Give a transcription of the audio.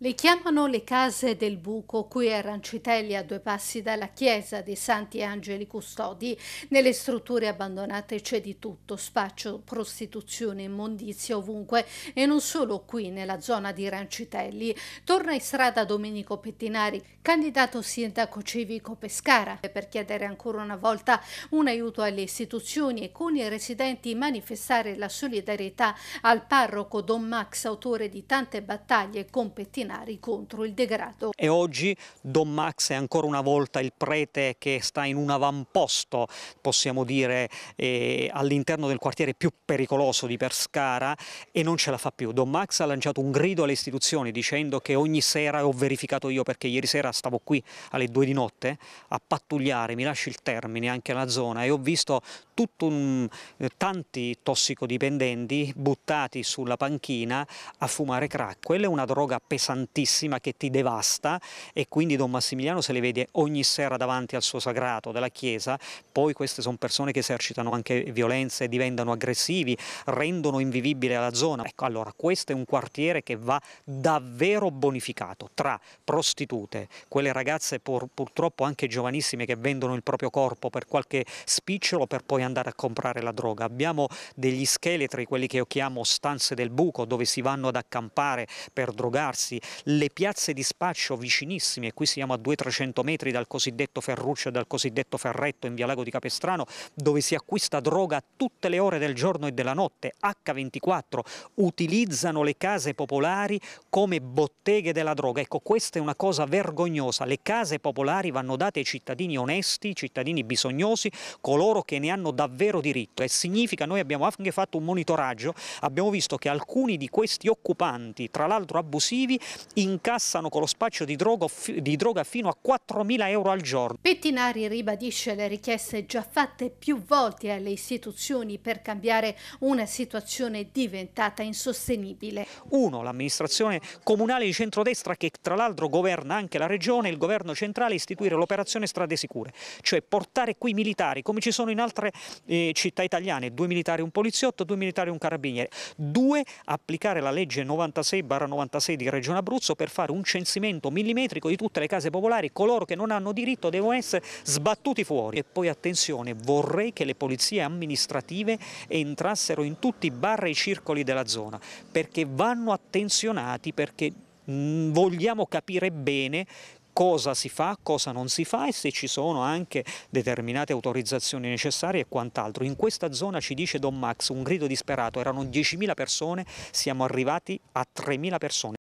Le chiamano le case del buco qui a Rancitelli a due passi dalla chiesa dei Santi Angeli Custodi. Nelle strutture abbandonate c'è di tutto, spaccio, prostituzione, immondizia ovunque e non solo qui nella zona di Rancitelli. Torna in strada Domenico Pettinari, candidato sindaco civico Pescara, per chiedere ancora una volta un aiuto alle istituzioni e con i residenti manifestare la solidarietà al parroco Don Max, autore di tante battaglie con Pettinari denari contro il degrado. E oggi Don Max è ancora una volta il prete che sta in un avamposto, possiamo dire, eh, all'interno del quartiere più pericoloso di Pescara e non ce la fa più. Don Max ha lanciato un grido alle istituzioni dicendo che ogni sera ho verificato io perché ieri sera stavo qui alle due di notte a pattugliare, mi lasci il termine, anche la zona e ho visto un, eh, tanti tossicodipendenti buttati sulla panchina a fumare crack. Quella è una droga pesante pesantissima che ti devasta e quindi Don Massimiliano se le vede ogni sera davanti al suo sagrato della chiesa, poi queste sono persone che esercitano anche violenze, diventano aggressivi, rendono invivibile la zona. Ecco, allora questo è un quartiere che va davvero bonificato tra prostitute, quelle ragazze pur, purtroppo anche giovanissime che vendono il proprio corpo per qualche spicciolo per poi andare a comprare la droga. Abbiamo degli scheletri, quelli che io chiamo stanze del buco, dove si vanno ad accampare per drogarsi, le piazze di spaccio vicinissime, e qui siamo a 200-300 metri dal cosiddetto Ferruccio e dal cosiddetto Ferretto in via Lago di Capestrano, dove si acquista droga tutte le ore del giorno e della notte, H24, utilizzano le case popolari come botteghe della droga. Ecco, questa è una cosa vergognosa, le case popolari vanno date ai cittadini onesti, cittadini bisognosi, coloro che ne hanno davvero diritto e significa, noi abbiamo anche fatto un monitoraggio, abbiamo visto che alcuni di questi occupanti, tra l'altro abusivi, incassano con lo spaccio di droga, di droga fino a 4.000 euro al giorno. Pettinari ribadisce le richieste già fatte più volte alle istituzioni per cambiare una situazione diventata insostenibile. Uno, l'amministrazione comunale di centrodestra che tra l'altro governa anche la regione, e il governo centrale istituire l'operazione strade sicure, cioè portare qui militari come ci sono in altre eh, città italiane, due militari un poliziotto, due militari un carabiniere. Due, applicare la legge 96-96 di Regione Abruzzo Abruzzo per fare un censimento millimetrico di tutte le case popolari, coloro che non hanno diritto devono essere sbattuti fuori. E poi attenzione, vorrei che le polizie amministrative entrassero in tutti i bar e i circoli della zona, perché vanno attenzionati, perché mm, vogliamo capire bene cosa si fa, cosa non si fa e se ci sono anche determinate autorizzazioni necessarie e quant'altro. In questa zona ci dice Don Max un grido disperato, erano 10.000 persone, siamo arrivati a 3.000 persone.